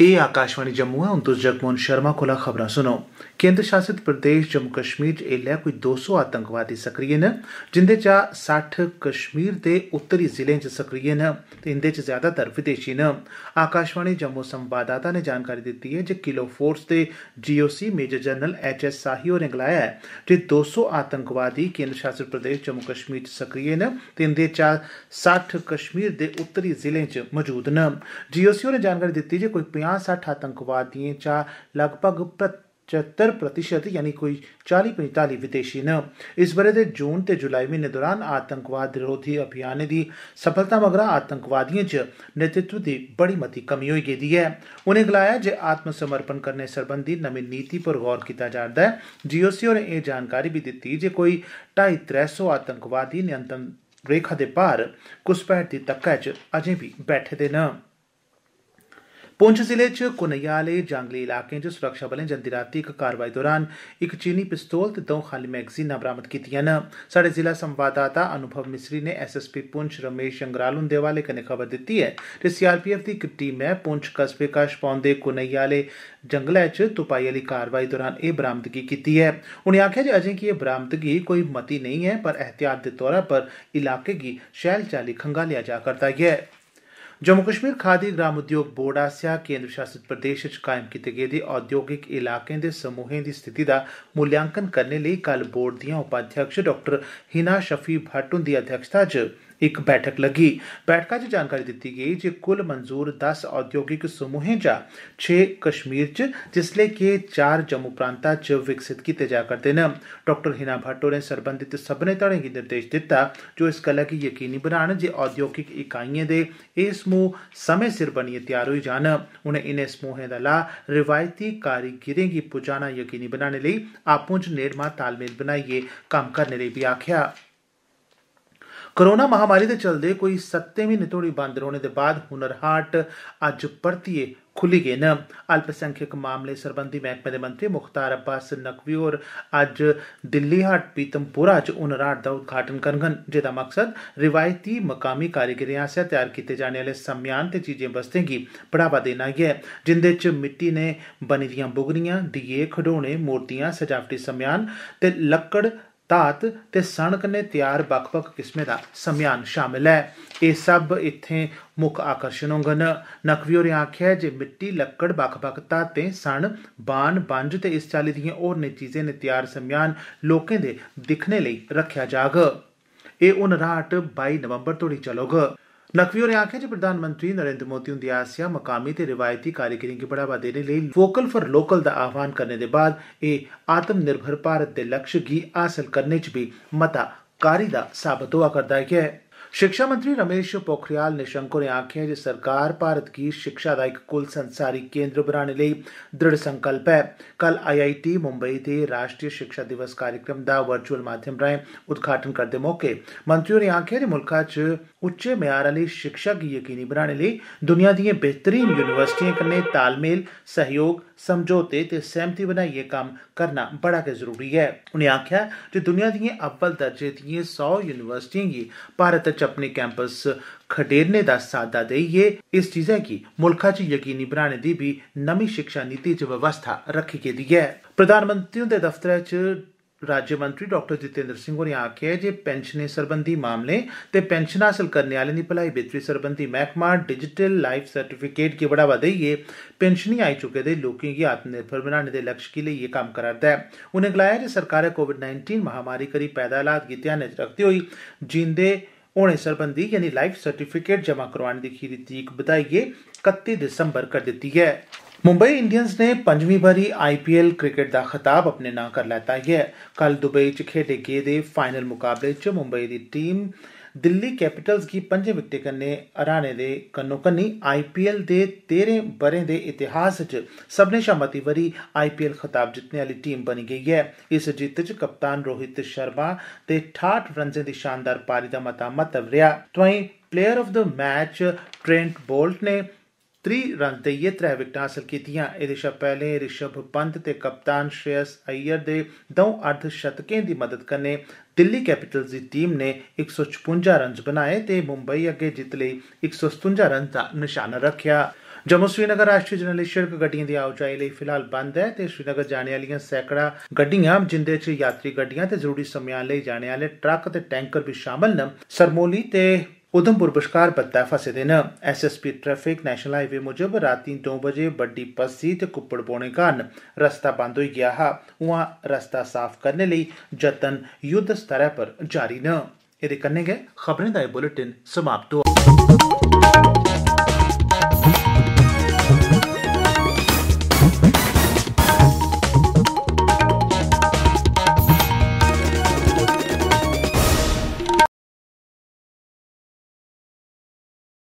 ਇਹ ਆਕਾਸ਼ਵਾਣੀ ਜੰਮੂ ਹੈ ਹੁਣ ਤੁਸੀਂ ਜਗਮੋਹਨ ਸ਼ਰਮਾ ਕੋਲਾ ਖਬਰਾਂ ਸੁਣੋ ਕੇਂਦਰ ਸ਼ਾਸਿਤ ਪ੍ਰਦੇਸ਼ ਜੰਮੂ ਕਸ਼ਮੀਰ 'ਚ ਇਲੇ ਕੋਈ 200 ਆਤੰਕਵਾਦੀ ਸਕਰੀਏ ਨੇ ਜਿੰਦੇ 'ਚ 60 ਕਸ਼ਮੀਰ ਦੇ ਉੱਤਰੀ ਜ਼ਿਲ੍ਹੇ 'ਚ ਸਕਰੀਏ ਨੇ ਤੇ ਇੰਦੇ 'ਚ ਜ਼ਿਆਦਾਤਰ ਵਿਦੇਸ਼ੀ ਨੇ ਆਕਾਸ਼ਵਾਣੀ ਜੰਮੂ ਸੰਵਾਦਦਾਤਾ ਨੇ ਜਾਣਕਾਰੀ ਦਿੱਤੀ ਹੈ ਕਿ ਕਿਲੋ ਫੋਰਸ ਦੇ GOC major general H S Sahi ਹੋਰੇ ਗਲਾਇਆ ਹੈ ਕਿ 200 ਆਤੰਕਵਾਦੀ ਕੇਂਦਰ ਸ਼ਾਸਿਤ ਪ੍ਰਦੇਸ਼ ਜੰਮੂ ਕਸ਼ਮੀਰ 'ਚ ਸਕਰੀਏ ਨੇ ਤੇ ਇੰਦੇ 'ਚ 60 ਕਸ਼ਮੀਰ ਦੇ ਉੱਤਰੀ ਜ਼ਿਲ੍ਹੇ 'ਚ ਮੌਜੂਦ ਨੇ ਜੀਓਸੀ ਨੇ ਜਾਣਕਾਰੀ ਦਿੱਤੀ ਜੇ ਕੋਈ छियासठ आतंकवादियों चा लगभग पचहत्तर प्रतिशत यानी कोई चाली पंताली विदेशी न इस ब'रे दे जून ते जुलाई महीने दौरान आतंकवाद विरोधी अभियान की सफलता मगरा आतंकवादियों च नेतृत्व की बड़ी मती कमी होई गई है उन्हें गलाया जे आत्मसमर्पण करने संबंधी नवी नीति पर गौर कीता जा'रदा है जीओसी और यह जानकारी भी दी जे कोई ढाई त्रै सौ आतंकवादी नियंत्रण रेखा दे पार घुसपैठ की तक च अजें भी बैठे दे न पुंछ जिले च कुनैया आले जंगली इलाकें च सुरक्षाबलें जंदी रातीं इक कार्रवाई दौरान इक चीनी पिस्तौल ते द'ऊं खाली मैगजीनां बरामद कीतियां न स्हाड़े जिला संवाददाता अनुभव मिसरी नै एसएसपी पुंछ रमेश जंगराल हुंदे हवाले कन्नै खबर दित्ती ऐ जे सीआरपीएफ दी इक टीमै पुंछ कस्बे कश पौंदे कुनैया आले जंगलै च तुपाई आली कार्रवाई दौरान एह् बरामदगी कीती ऐ उनें आखेआ जे अजें कि एह् बरामदगी कोई मती नेईं ऐ पर एहतियात दे तौरा पर इलाके गी शैल चाल्ली खंगालेआ जा करदा ऐ ਜੰਮੂ ਕਸ਼ਮੀਰ ਖਾਦੀ ਗ੍ਰਾਮ ਉਦਯੋਗ ਬੋਰਡ ਆਸਿਆ ਕੇਂਦਰ ਸ਼ਾਸਿਤ ਪ੍ਰਦੇਸ਼ ਵਿੱਚ ਕਾਇਮ ਕੀਤੇ ਗਏ ਦੇ ਉਦਯੋਗਿਕ ਇਲਾਕੇ ਦੇ ਸਮੂਹਾਂ ਦੀ ਸਥਿਤੀ ਦਾ ਮੁਲਾਂਕਣ ਕਰਨ ਲਈ ਕੱਲ ਬੋਰਡ ਦੀਆਂ ਉਪਾਧਿਆਕਸ਼ ਡਾਕਟਰ ਹਿਨਾ ਸ਼ਫੀ ਭਟੂਨ ਦੀ ਅਧਿਕਸ਼ਤਾ 'ਚ ਇੱਕ ਬੈਠਕ ਲੱਗੀ ਬੈਠਕਾਂ 'ਚ ਜਾਣਕਾਰੀ ਦਿੱਤੀ ਗਈ ਕਿ ਕੁੱਲ ਮਨਜ਼ੂਰ 10 ਉਦਯੋਗਿਕ ਸਮੂਹਾਂ ਜਾਂ 6 ਕਸ਼ਮੀਰ 'ਚ ਜਿਸ ਲਈ ਕਿ 4 ਜੰਮੂ ਪ੍ਰਾਂਤਾਂ 'ਚ ਵਿਕਸਿਤ ਕੀਤੇ ਜਾ ਕਰਦੇ ਨੇ ਡਾਕਟਰ ਹਿਨਾ ਭਾਟੋ ਨੇ ਸਰਬੰਧਿਤ ਸਭਨੇ ਤੜੇ ਨੂੰ ਨਿਰਦੇਸ਼ ਦਿੱਤਾ ਜੋ ਇਸ ਕਲਾ ਕੀ ਯਕੀਨੀ ਬਣਾਣ ਜੇ ਉਦਯੋਗਿਕ ਇਕਾਈਆਂ ਦੇ ਇਸ ਸਮੂਹ ਸਮੇਂ ਸਿਰ ਬਣੀ ਤਿਆਰ ਹੋਈ ਜਾਣ ਉਹਨੇ ਇਨੇ ਸਮੂਹਾਂ ਦਾ ਲਾ ਰਿਵਾਇਤੀ ਕਾਰੀਗਰੀ ਕੀ ਪੁਜਾਣਾ ਯਕੀਨੀ ਬਣਾਉਣ ਲਈ ਆਪੋਂ 'ਚ ਨੇੜਮਾ ਤਾਲਮੇਲ ਬਣਾਈਏ ਕੰਮ ਕਰਨ ਲਈ ਵੀ ਆਖਿਆ ਕਰੋਨਾ ਮਹਾਮਾਰੀ ਦੇ ਚਲਦੇ ਕੋਈ 7 ਮਹੀਨੇ ਨਿਤੋੜੀ ਬੰਦ ਰਹਿਣੇ ਦੇ ਬਾਅਦ ਹੁਨਰ ਹਾਟ ਅੱਜ ਪਰਤੀਏ ਖੁੱਲੀ ਗਏ ਨਾ ਅਲਪਸੰਖਿਅਕ ਮਾਮਲੇ ਸਰਬੰਧੀ ਮਹਿਕਮੇ ਦੇ ਮੰਤਰੀ ਮੁਖਤਾਰ ਅਬਾਸ ਨਕਵੀ ਔਰ ਅੱਜ ਦਿੱਲੀ ਹਾਟ ਪੀਤਮਪੁਰਾ ਚ ਹਾਟ ਦਾ ਉਦਘਾਟਨ ਕਰਨਗਨ ਜਿਹਦਾ ਮਕਸਦ ਰਿਵਾਇਤੀ ਮਕਾਮੀ ਕਾਰੀਗਰੀਆਂ ਸੇ ਤਿਆਰ ਕੀਤੇ ਜਾਣੇ ਵਾਲੇ ਸਮਿਆਨ ਤੇ ਚੀਜ਼ੇ ਬਸਤੇ ਕੀ ਬੜਾਵਾ ਦੇਣਾ ਹੈ ਜਿੰਦੇ ਚ ਮਿੱਟੀ ਨੇ ਬਣੀਆਂ ਬੁਗਰੀਆਂ ਦੀਏ ਖਡੋਣੇ ਮੂਰਤੀਆਂ ਸਜਾਵਟੀ ਸਮਿਆਨ ਤੇ ਲੱਕੜ ਤਾਤ ਤੇ ਸਣਕ ਨੇ ਤਿਆਰ ਵੱਖ ਕਿਸਮੇ ਦਾ ਸਮਿਆਨ ਸ਼ਾਮਿਲ ਹੈ ਇਹ ਸਭ ਇੱਥੇ ਮੁੱਖ ਆਕਰਸ਼ਣ ਹੋਣ ਨਕਵੀ ਹੋਰੇ ਆਖਿਆ ਜੇ ਮਿੱਟੀ ਲੱਕੜ ਵੱਖ-ਵੱਖ ਸਣ ਬਾਣ ਬੰਜ ਤੇ ਇਸ ਚਾਲੀ ਦੀਆਂ ਹੋਰ ਨੇ ਚੀਜ਼ਾਂ ਨੇ ਤਿਆਰ ਸਮਿਆਨ ਲੋਕਾਂ ਦੇ ਦਿਖਣੇ ਲਈ ਰੱਖਿਆ ਜਾਗ ਇਹ ਰਾਤ 22 ਨਵੰਬਰ ਤੋਂ ਹੀ ਚੱਲੋਗਾ ਨਕਵੀ ਹੋਰੇ ਆਖਿਆ ਜੀ ਪ੍ਰਧਾਨ ਮੰਤਰੀ ਨਰਿੰਦਰ ਮੋਦੀ ਹੁੰਦੀ ਆਸਿਆ ਮਕਾਮੀ ਤੇ ਰਵਾਇਤੀ ਕਾਰੀਗਰੀ ਕੇ ਬੜਾਵਾ ਦੇਣੇ ਲਈ ਵੋਕਲ ਫਾਰ ਲੋਕਲ ਦਾ ਆਹਵਾਨ ਕਰਨ ਦੇ ਬਾਅਦ ਇਹ ਆਤਮ ਨਿਰਭਰ ਭਾਰਤ ਦੇ ਲਕਸ਼ ਗੀ ਹਾਸਲ ਕਰਨੇ ਚ ਵੀ ਮਤਾ ਕਾਰੀ ਦਾ ਸਾਬਤ ਹੋਆ ਕਰਦਾ ਹੈ ਕਿ ਸਿੱਖਿਆ ਮੰਤਰੀ ਰਮੇਸ਼ ਪੋਖਰੀਆਲ ਨਿਸ਼ੰਕ ਨੇ ਆਖਿਆ ਜੇ ਸਰਕਾਰ ਭਾਰਤ ਕੀ ਸਿੱਖਿਆ ਦਾ ਇੱਕ ਕੁੱਲ ਸੰਸਾਰੀ ਕੇਂਦਰ ਬਣਾਉਣ ਲਈ ਦ੍ਰਿੜ ਸੰਕਲਪ ਹੈ ਕੱਲ ਆਈਆਈਟੀ ਮੁੰਬਈ ਦੇ ਰਾਸ਼ਟਰੀ ਸਿੱਖਿਆ ਦਿਵਸ ਕਾਰਜਕ੍ਰਮ ਦਾ ਵਰਚੁਅਲ ਮਾਧਿਅਮ ਰਾਹੀਂ ਉਦਘਾਟਨ ਕਰਦੇ ਮੌਕੇ ਮੰਤਰੀ ਨੇ ਆਖਿਆ ਕਿ ਮੁਲਕਾ ਚ उच्चे म्यार आह्ली शिक्षा गी यकीनी बनाने लेई दुनिया दिएं बेहतरीन यूनिवर्सिटिएं कन्नै तालमेल सैह्योग समझौते ते सैह्मति बनाइयै कम्म करना बड़ा गै जरूरी ऐ उनें आखेआ जे दुनिया दिएं अव्वल दर्जे दिएं सौ यूनिवर्सिटिएं गी भारत च अपने कैंपस खडेरने दा साद्दा देइयै इस चीजै गी मुल्खै च यकीनी बनाने दी बी नमीं शिक्षा नीति च व्यवस्था रक्खी गेदी ऐ प्रधानमंत्री हुंदे दफ्तरै च ਰਾਜ ਮੰਤਰੀ ਡਾਕਟਰ ਜਿਤੇਂਦਰ ਸਿੰਘ ਨੇ ਆਖਿਆ ਜੇ ਪੈਨਸ਼ਨੇ ਸੰਬੰਧੀ ਮਾਮਲੇ ਤੇ ਪੈਨਸ਼ਨ ਹਾਸਲ ਕਰਨ ਵਾਲਿਆਂ ਦੀ ਭਲਾਈ ਬਿਹਤਰੀ ਸੰਬੰਧੀ ਮਹਿਕਮਾ ਡਿਜੀਟਲ ਲਾਈਫ ਸਰਟੀਫਿਕੇਟ ਕੀ ਬੜਾ ਵਧਾਈਏ ਪੈਨਸ਼ਨੀ ਆਈ ਚੁੱਕੇ ਦੇ ਲੋਕਾਂ ਦੀ ਨਿਰਭਰ ਬਣਾਉਣ ਦੇ ਲਕਸ਼ ਕੀ ਲਈ ਇਹ ਕੰਮ ਕਰਦਾ ਹੈ ਉਹਨੇ ਗਲਾਇਆ ਕਿ ਸਰਕਾਰ ਹੈ ਕੋਵਿਡ-19 ਮਹਾਮਾਰੀ ਕਰੀ ਪੈਦਾ ਹਾਲਾਤ ਗਿਤਿਆ ਨਜ਼ਰ ਰੱਖਦੇ ਹੋਈ ਜਿੰਦੇ ਉਹਨੇ ਸਰਬੰਧੀ ਯਾਨੀ ਲਾਈਫ ਸਰਟੀਫਿਕੇਟ ਜਮਾ ਕਰਵਾਉਣ ਦੀ ਖੀਰੀ ਤਾਰੀਖ ਬਤਾਈਏ 31 ਦਸੰਬਰ ਕਰ ਦਿੱਤੀ ਹੈ ਮੁੰਬਈ ਇੰਡੀਅਨਸ ਨੇ ਪੰਜਵੀਂ ਵਾਰੀ ਆਈਪੀਐਲ ਕ੍ਰਿਕਟ ਦਾ ਖਿਤਾਬ ਆਪਣੇ ਨਾਂ ਕਰ ਲੈਤਾ ਹੈ ਕੱਲ ਦੁਬਈ 'ਚ ਖੇਡੇ ਗਏ ਦੇ ਫਾਈਨਲ ਮੁਕਾਬਲੇ 'ਚ ਮੁੰਬਈ ਦੀ ਟੀਮ ਦਿੱਲੀ ਕੈਪੀਟਲਸ ਦੀ ਪੰਜੇ ਵਿਕਟੇ ਕੰਨੇ ਹਰਾਣੇ ਦੇ ਕੰਨੋ ਕੰਨੀ ਆਈਪੀਐਲ ਦੇ 13 ਬਰੇ ਦੇ ਇਤਿਹਾਸ 'ਚ ਸਭ ਨੇ ਸ਼ਾਮਤੀ ਵਰੀ ਆਈਪੀਐਲ ਖਿਤਾਬ ਜਿੱਤਨੇ ਵਾਲੀ ਟੀਮ ਬਣੀ ਗਈ ਹੈ ਇਸ ਜਿੱਤ 'ਚ ਕਪਤਾਨ ਰੋਹਿਤ ਸ਼ਰਮਾ ਤੇ 68 ਰਨਜ਼ ਦੀ ਸ਼ਾਨਦਾਰ ਪਾਰੀ ਦਾ ਮਤਾ ਮਤਵ ਰਿਹਾ ਤਵਈ player of the match Trent Boult ਨੇ 3 ਰਨ ਤੇ ਇਹ ਤਰੇ ਵਿਕਟਾਂ ਹਾਸਲ ਕੀਤੀਆਂ ਇਹਦੇ ਸ਼ਾ ਪਹਿਲੇ ਰਿਸ਼ਭ ਪੰਤ ਤੇ ਕਪਤਾਨ ਸ਼੍ਰੇਸ ਅਈਅਰ ਦੇ ਦੋ ਅਰਧ ਸ਼ਤਕਾਂ ਦੀ ਮਦਦ ਕਰਨੇ ਦਿੱਲੀ ਕੈਪੀਟਲਸ ਦੀ ਟੀਮ ਨੇ 156 ਰਨ ਬਣਾਏ ਤੇ ਮੁੰਬਈ ਅੱਗੇ ਜਿੱਤ ਲਈ 157 ਰਨ ਦਾ ਨਿਸ਼ਾਨਾ ਰੱਖਿਆ ਜੰਮੂ ਸ੍ਰੀਨਗਰ ਰਾਸ਼ਟਰੀ ਜਰਨਲ ਸੜਕ ਗੱਡੀਆਂ ਦੀ ਆਵਾਜਾਈ ਲਈ ਫਿਲਹਾਲ ਬੰਦ ਹੈ ਤੇ ਸ੍ਰੀਨਗਰ ਜਾਣ ਵਾਲੀਆਂ ਸੈਂਕੜਾ ਗੱਡੀਆਂ ਜਿੰਦੇ 'ਚ ਯਾਤਰੀ ਗੱਡੀਆਂ ਤੇ ਜ਼ਰੂਰੀ ਸਮਾਨ ਲਈ ਜਾਣ ਵਾਲੇ ਟਰੱਕ ਤੇ ਟੈਂਕਰ ਵੀ ਸ਼ਾਮਲ ਨੇ ਸਰਮੋਲੀ ਤੇ उधमपुर बश्कार बत्तै फसे दे न एसएसपी ट्रैफिक नैशनल हाईवे मुजब रातीं दो बजे बड्डी पस्सी ते कुप्पड़ पौने कारण रस्ता बंद हो गया हा उआं रस्ता साफ करने लेई जतन युद्ध स्तर पर जारी न एह्दे कन्ने गै खबरें दा बुलेटिन समाप्त होआ